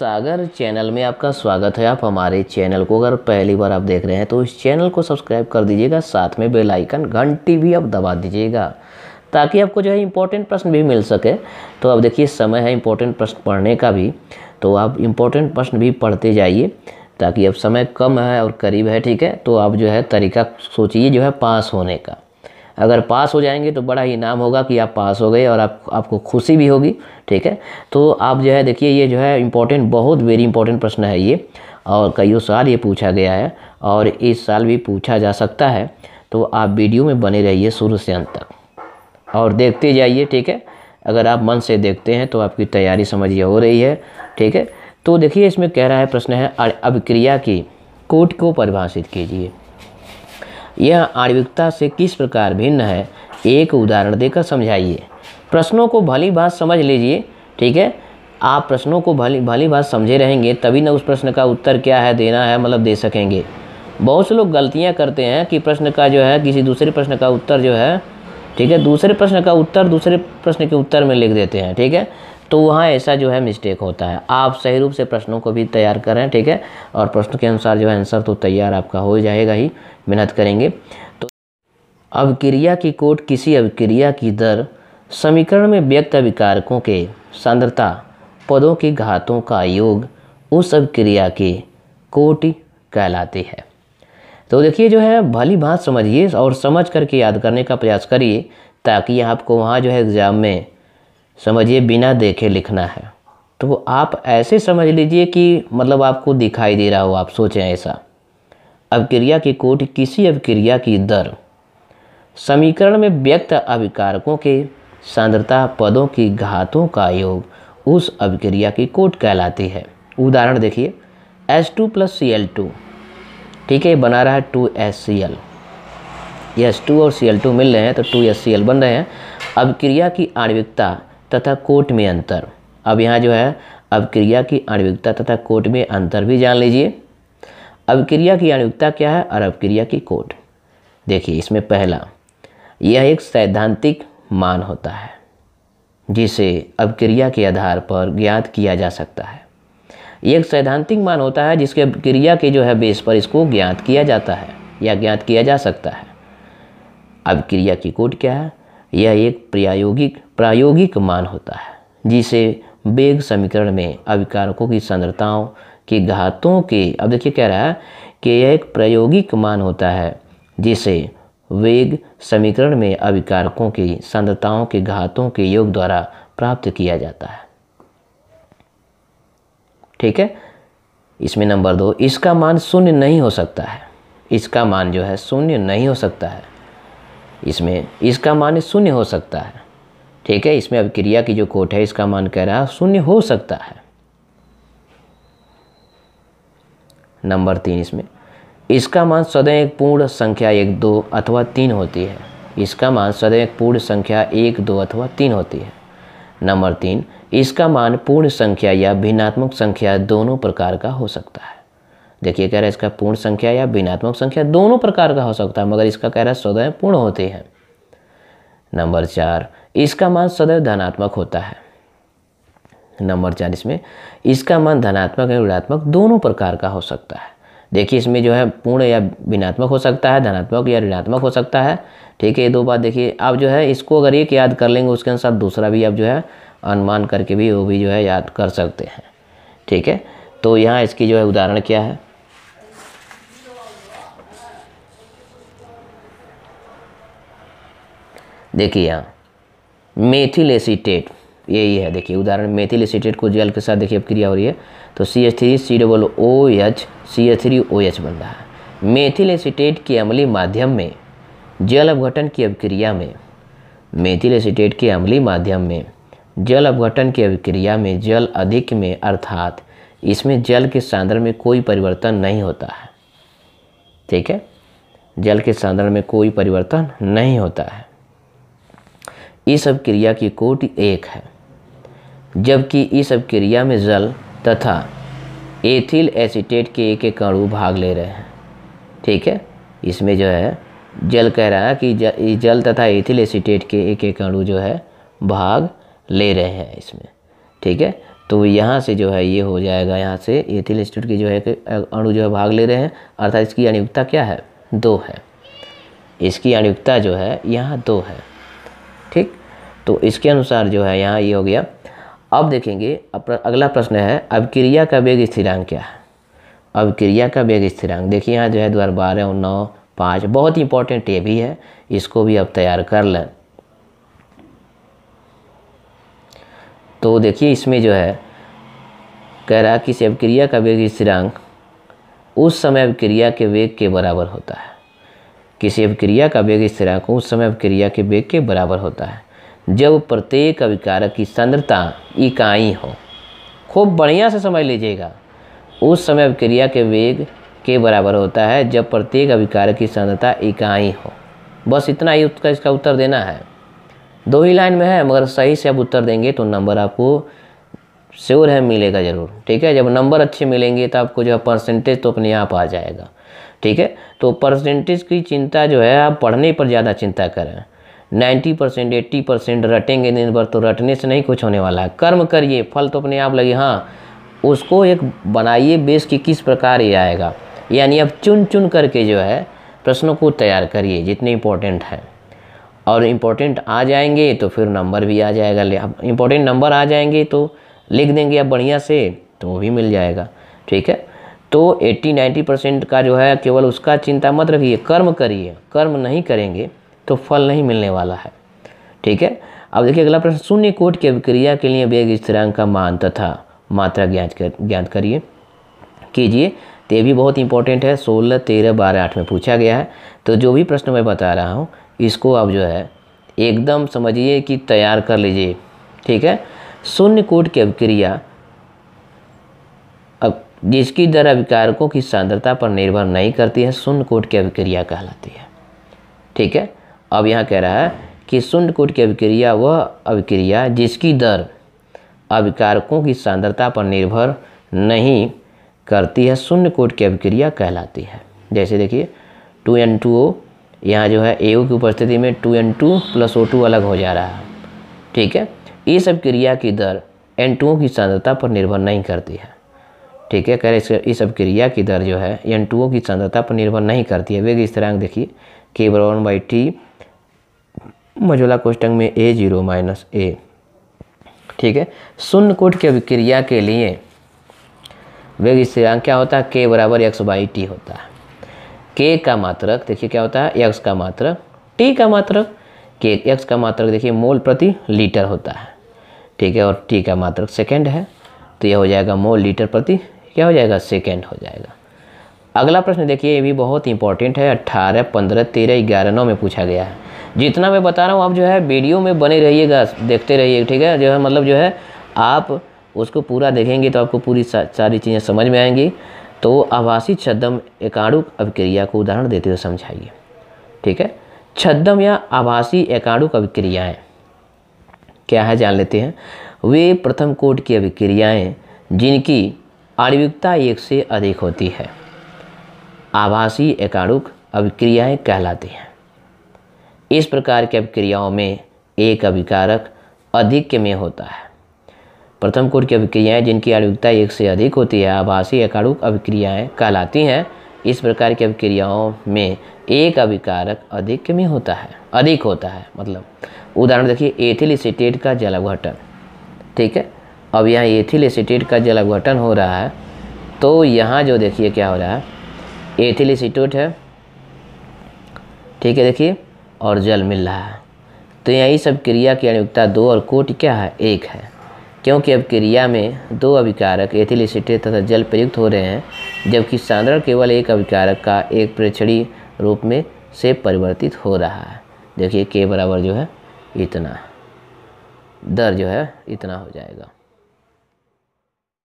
सागर channel में आपका स्वागत है आप हमारे चैनल को अगर पहली बार आप देख रहे हैं तो इस चैनल को सब्सक्राइब कर दीजिएगा साथ में बेल आइकन घंटी भी आप दबा दीजिएगा ताकि आपको जो है इम्पोर्टेंट प्रश्न भी मिल सके तो अब देखिए समय है इम्पोर्टेंट प्रश्न पढ़ने का भी तो आप इम्पोर्टेंट प्रश्न भी पढ़ते जाइए ताकि अब समय कम है और करीब है ठीक है तो आप जो है तरीका सोचिए जो है पास होने का अगर पास हो जाएंगे तो बड़ा ही इनाम होगा कि आप पास हो गए और आप आपको खुशी भी होगी ठीक है तो आप जो है देखिए ये जो है इम्पोर्टेंट बहुत वेरी इंपॉर्टेंट प्रश्न है ये और कईयों साल ये पूछा गया है और इस साल भी पूछा जा सकता है तो आप वीडियो में बने रहिए शुरू से अंत तक और देखते जाइए ठीक है अगर आप मन से देखते हैं तो आपकी तैयारी समझिए हो रही है ठीक है तो देखिए इसमें कह रहा है प्रश्न है अभिक्रिया की कोट को परिभाषित कीजिए यह आणविकता से किस प्रकार भिन्न है एक उदाहरण देकर समझाइए प्रश्नों को भली बात समझ लीजिए ठीक है आप प्रश्नों को भली भली बात समझे रहेंगे तभी ना उस प्रश्न का उत्तर क्या है देना है मतलब दे सकेंगे बहुत से लोग गलतियां करते हैं कि प्रश्न का जो है किसी दूसरे प्रश्न का उत्तर जो है ठीक है दूसरे प्रश्न का उत्तर दूसरे प्रश्न के उत्तर में लिख देते हैं ठीक है तो वहाँ ऐसा जो है मिस्टेक होता है आप सही रूप से प्रश्नों को भी तैयार करें ठीक है और प्रश्न के अनुसार जो है आंसर तो तैयार आपका हो जाएगा ही मेहनत करेंगे तो अवक्रिया की कोट किसी अवक्रिया की दर समीकरण में व्यक्त अभिकारकों के सांद्रता पदों के घातों का योग उस अवक्रिया के कोट कहलाती है तो देखिए जो है भली बात समझिए और समझ करके याद करने का प्रयास करिए ताकि आपको वहाँ जो है एग्ज़ाम में समझिए बिना देखे लिखना है तो आप ऐसे समझ लीजिए कि मतलब आपको दिखाई दे रहा हो आप सोचें ऐसा अवक्रिया की कोटि किसी अवक्रिया की दर समीकरण में व्यक्त अभिकारकों के सांद्रता पदों की घातों का योग उस अभिक्रिया की कोट कहलाती है उदाहरण देखिए S two plus C L two ठीक है बना रहा है two S C L S two और सी एल टू मिल रहे हैं तो टू एस सी एल बन रहे हैं अभिक्रिया की आणविकता तथा कोट में अंतर अब यहाँ जो है अब क्रिया की आणविकता तथा कोट में अंतर भी जान लीजिए अब क्रिया की आणविकता क्या है और अब क्रिया की कोट देखिए इसमें पहला यह एक सैद्धांतिक मान होता है जिसे अब क्रिया के आधार पर ज्ञात किया जा सकता है यह एक सैद्धांतिक मान होता है जिसके क्रिया के जो है बेस पर इसको ज्ञात किया जाता है या ज्ञात किया जा सकता है अब क्रिया की कोट क्या है यह एक प्रायोगिक प्रायोगिक मान होता है जिसे वेग समीकरण में अभिकारकों की सांद्रताओं के घातों के अब देखिए कह रहा है कि यह एक प्रायोगिक मान होता है जिसे वेग समीकरण में अभिकारकों की सांद्रताओं के घातों के योग द्वारा प्राप्त किया जाता है ठीक है इसमें नंबर दो इसका मान शून्य नहीं हो सकता है इसका मान जो है शून्य नहीं हो सकता है इसमें इसका मान शून्य हो सकता है ठीक है इसमें अब क्रिया की जो कोट है इसका मान कह रहा है शून्य हो सकता है नंबर तीन इसमें इसका मान सदैव एक पूर्ण संख्या एक दो अथवा तीन होती है इसका मान सदैव एक पूर्ण संख्या एक दो अथवा तीन होती है नंबर तीन इसका मान पूर्ण संख्या या भिन्नात्मक संख्या दोनों प्रकार का हो सकता है देखिए कह रहा है इसका पूर्ण संख्या या भिन्नात्मक संख्या दोनों प्रकार का हो सकता है मगर इसका कह रहा है सदैव पूर्ण होते हैं नंबर चार इसका मान सदैव धनात्मक होता है नंबर चार इसमें इसका मान धनात्मक या ऋणात्मक दोनों प्रकार का हो सकता है देखिए इसमें जो है पूर्ण या भिन्नात्मक हो सकता है धनात्मक या ऋणात्मक हो सकता है ठीक है ये दो बात देखिए आप जो है इसको अगर एक याद कर लेंगे उसके अनुसार दूसरा भी आप जो है अनुमान करके भी वो भी जो है याद कर सकते हैं ठीक है तो यहाँ इसकी जो है उदाहरण क्या है देखिए यहाँ मेथिल एसीटेट यही है देखिए उदाहरण मेथिल एसीटेट को जल के साथ देखिए अब क्रिया हो रही है तो C H three C double O H C H three O H बन रहा है मेथिल एसीटेट के अमली माध्यम में जल अपघटन की अभिक्रिया में मेथिल एसीटेट के अमली माध्यम में जल अपघटन की अभिक्रिया में जल अधिक में अर्थात इसमें जल के सांद्रण में कोई परिवर्तन नहीं होता है ठीक है जल के सांद्रण में कोई परिवर्तन नहीं होता है इस सब क्रिया की कोटि एक है जबकि इस सब क्रिया में जल तथा एथिल एसिटेट के एक एक अणु भाग ले रहे हैं ठीक है इसमें जो है जल कह रहा है कि जल, तथा एथिल एसिटेट के एक एक अणु जो है भाग ले रहे हैं इसमें ठीक है तो यहाँ से जो है ये हो जाएगा यहाँ से एथिल एसिटेट के जो है अणु जो है भाग ले रहे हैं अर्थात इसकी अनियुक्ता क्या है दो है इसकी अनियुक्ता जो है यहाँ दो है ठीक तो इसके अनुसार जो है यहाँ ये हो गया अब देखेंगे अगला प्रश्न है अब क्रिया का वेग स्थिरांक क्या है अब क्रिया का वेग स्थिरांक देखिए यहाँ जो है दो बारह नौ पाँच बहुत इंपॉर्टेंट ये भी है इसको भी अब तैयार कर लें तो देखिए इसमें जो है कह रहा कि अब क्रिया का वेग स्थिरांक उस समय क्रिया के वेग के बराबर होता है किसी अब क्रिया का वेग स्थिरांक उस समय क्रिया के वेग के बराबर होता है जब प्रत्येक अविकारक की सांद्रता इकाई हो खूब बढ़िया से समझ लीजिएगा उस समय अभिक्रिया के वेग के बराबर होता है जब प्रत्येक अविकार की सांद्रता इकाई हो बस इतना ही उसका इसका उत्तर देना है दो ही लाइन में है मगर सही से आप उत्तर देंगे तो नंबर आपको श्योर है मिलेगा ज़रूर ठीक है जब नंबर अच्छे मिलेंगे तो आपको जो है परसेंटेज तो अपने आप आ जाएगा ठीक है तो परसेंटेज की चिंता जो है आप पढ़ने पर ज़्यादा चिंता करें 90 परसेंट एट्टी परसेंट रटेंगे दिन भर तो रटने से नहीं कुछ होने वाला है कर्म करिए फल तो अपने आप लगे हाँ उसको एक बनाइए बेस कि किस प्रकार ये आएगा यानी अब चुन चुन करके जो है प्रश्नों को तैयार करिए जितने इम्पोर्टेंट हैं और इम्पोर्टेंट आ जाएंगे तो फिर नंबर भी आ जाएगा ले अब इम्पोर्टेंट नंबर आ जाएंगे तो लिख देंगे आप बढ़िया से तो वो भी मिल जाएगा ठीक है तो 80-90 परसेंट का जो है केवल उसका चिंता मत रखिए कर्म करिए कर्म नहीं करेंगे तो फल नहीं मिलने वाला है ठीक है अब देखिए अगला प्रश्न शून्य कोट की अभिक्रिया के लिए वेग स्थिरांक का मान तथा मात्रा ज्ञात कर ज्ञात करिए कीजिए तो ये भी बहुत इंपॉर्टेंट है सोलह तेरह बारह आठ में पूछा गया है तो जो भी प्रश्न मैं बता रहा हूँ इसको आप जो है एकदम समझिए कि तैयार कर लीजिए ठीक है शून्य कोट की अभिक्रिया अब जिसकी दर अभिकारकों की सांद्रता पर निर्भर नहीं करती है शून्य कोट की अभिक्रिया कहलाती है ठीक है अब यहाँ कह रहा है कि कोट की अभिक्रिया वह अभिक्रिया जिसकी दर अभिकारकों की सांद्रता पर निर्भर नहीं करती है कोट की अभिक्रिया कहलाती है जैसे देखिए टू एन टू ओ यहाँ जो है ए की उपस्थिति में two N two plus O two अलग हो जा रहा है ठीक है इस क्रिया की दर एन टू की सांद्रता पर निर्भर नहीं करती है ठीक है कह रहे इस क्रिया की दर जो है एन टू की सांद्रता पर निर्भर नहीं करती है वेग स्थिरांक देखिए के बराबर बाई टी मझोला कोष्टक में ए जीरो माइनस ए ठीक है शून्य कोट की अभिक्रिया के लिए वेग स्थिरांक क्या होता है के बराबर एक्स बाई टी होता है के का मात्रक देखिए क्या होता है एक्स का मात्रक टी का मात्रक के एक्स का मात्रक देखिए मोल प्रति लीटर होता है ठीक है और टी का मात्रक सेकेंड है तो यह हो जाएगा मोल लीटर प्रति क्या हो जाएगा सेकेंड हो जाएगा अगला प्रश्न देखिए ये भी बहुत इंपॉर्टेंट है अट्ठारह पंद्रह तेरह ग्यारह नौ में पूछा गया है जितना मैं बता रहा हूँ आप जो है वीडियो में बने रहिएगा देखते रहिए ठीक है जो है मतलब जो है आप उसको पूरा देखेंगे तो आपको पूरी सारी चीज़ें समझ में आएंगी तो आभासी छद्म एकाणुक अभिक्रिया को उदाहरण देते हुए समझाइए ठीक है छद्म या आवासीय एकाणुक अभिक्रियाएँ क्या है जान लेते हैं वे प्रथम कोट की अभिक्रियाएँ जिनकी आणविकता एक से अधिक होती है आभासी एकाणुक अभिक्रियाएँ कहलाती हैं इस प्रकार की अभिक्रियाओं में एक अभिकारक अधिक में होता है प्रथम कोट की अभिक्रियाएँ जिनकी आणुकता एक से अधिक होती है आभासी अकाणुक अभिक्रियाएँ कहलाती हैं इस प्रकार की अभिक्रियाओं में एक अभिकारक अधिक में होता है अधिक होता है मतलब उदाहरण देखिए एथिल एसिटेट का जल अवघटन ठीक है अब यहाँ एथिल एसिटेट का जल अवघटन हो रहा है तो यहाँ जो देखिए क्या हो रहा है एथिल एसिटेट है ठीक है देखिए और जल मिल रहा है तो यही सब क्रिया की अनुयुक्ता दो और कोट क्या है एक है क्योंकि अब क्रिया में दो अभिकारक एथिलिसिटे तथा जल प्रयुक्त हो रहे हैं जबकि सांद्रण केवल एक अभिकारक का एक प्रेक्षणी रूप में से परिवर्तित हो रहा है देखिए के बराबर जो है इतना दर जो है इतना हो जाएगा